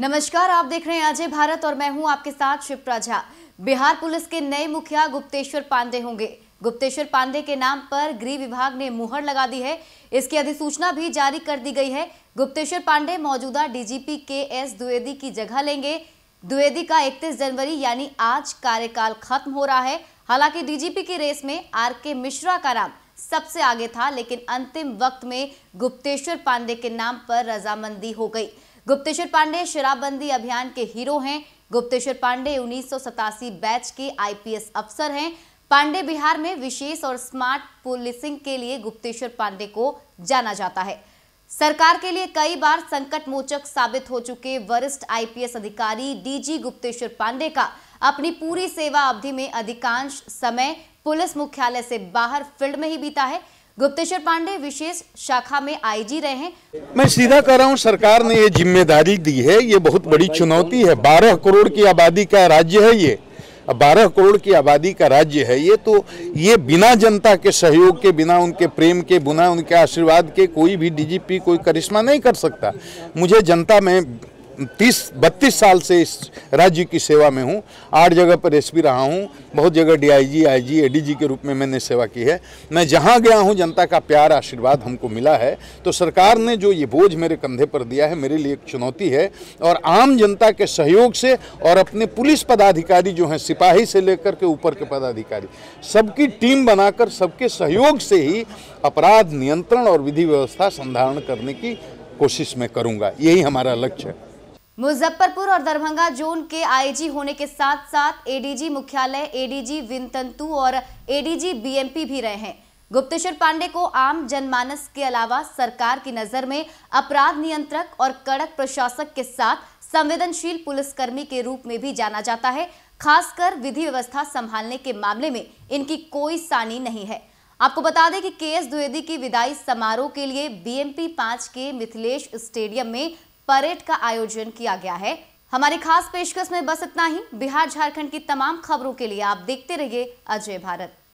नमस्कार आप देख रहे हैं अजय भारत और मैं हूं आपके साथ शिप्रा झा बिहार पुलिस के नए मुखिया गुप्तेश्वर पांडे होंगे गुप्तेश्वर पांडे के नाम पर गृह विभाग ने मुहर लगा दी है इसकी अधिसूचना भी जारी कर दी गई है गुप्तेश्वर पांडे मौजूदा डीजीपी के एस द्विवेदी की जगह लेंगे द्विवेदी का 31 जनवरी यानी आज कार्यकाल खत्म हो रहा है हालांकि डीजीपी की रेस में आर के मिश्रा का नाम सबसे आगे था लेकिन अंतिम वक्त में गुप्तेश्वर पांडे के नाम पर रजामंदी हो गई गुप्तेश्वर पांडे शराबबंदी अभियान के हीरो हैं गुप्तेश्वर पांडे उन्नीस बैच के आईपीएस अफसर हैं पांडे बिहार में विशेष और स्मार्ट पुलिसिंग के लिए गुप्तेश्वर पांडे को जाना जाता है सरकार के लिए कई बार संकट मोचक साबित हो चुके वरिष्ठ आईपीएस अधिकारी डीजी गुप्तेश्वर पांडे का अपनी पूरी सेवा अवधि में अधिकांश समय पुलिस मुख्यालय से बाहर फील्ड में ही बीता है गुप्तेश्वर पांडे विशेष शाखा में आईजी रहे हैं मैं सीधा कह रहा हूँ सरकार ने ये जिम्मेदारी दी है ये बहुत बड़ी चुनौती है बारह करोड़ की आबादी का राज्य है ये बारह करोड़ की आबादी का राज्य है ये तो ये बिना जनता के सहयोग के बिना उनके प्रेम के बिना उनके आशीर्वाद के कोई भी डीजीपी कोई करिश्मा नहीं कर सकता मुझे जनता में तीस बत्तीस साल से इस राज्य की सेवा में हूँ आठ जगह पर एस रहा हूँ बहुत जगह डीआईजी आईजी एडीजी के रूप में मैंने सेवा की है मैं जहाँ गया हूँ जनता का प्यार आशीर्वाद हमको मिला है तो सरकार ने जो ये बोझ मेरे कंधे पर दिया है मेरे लिए एक चुनौती है और आम जनता के सहयोग से और अपने पुलिस पदाधिकारी जो हैं सिपाही से लेकर के ऊपर के पदाधिकारी सबकी टीम बनाकर सबके सहयोग से ही अपराध नियंत्रण और विधि व्यवस्था संधारण करने की कोशिश मैं करूंगा यही हमारा लक्ष्य है मुजफ्फरपुर और दरभंगा जोन के आईजी होने के साथ साथ एडीजी मुख्यालय एडीजी विनतंतु और एडीजी बीएमपी भी रहे हैं गुप्तेश्वर पांडे को आम जनमानस के अलावा सरकार की नजर में अपराध नियंत्रक और कड़क प्रशासक के साथ संवेदनशील पुलिसकर्मी के रूप में भी जाना जाता है खासकर विधि व्यवस्था संभालने के मामले में इनकी कोई सानी नहीं है आपको बता दें कि के एस द्विवेदी की विदाई समारोह के लिए बीएमपी पांच के मिथिलेश स्टेडियम में परेड का आयोजन किया गया है हमारी खास पेशकश में बस इतना ही बिहार झारखंड की तमाम खबरों के लिए आप देखते रहिए अजय भारत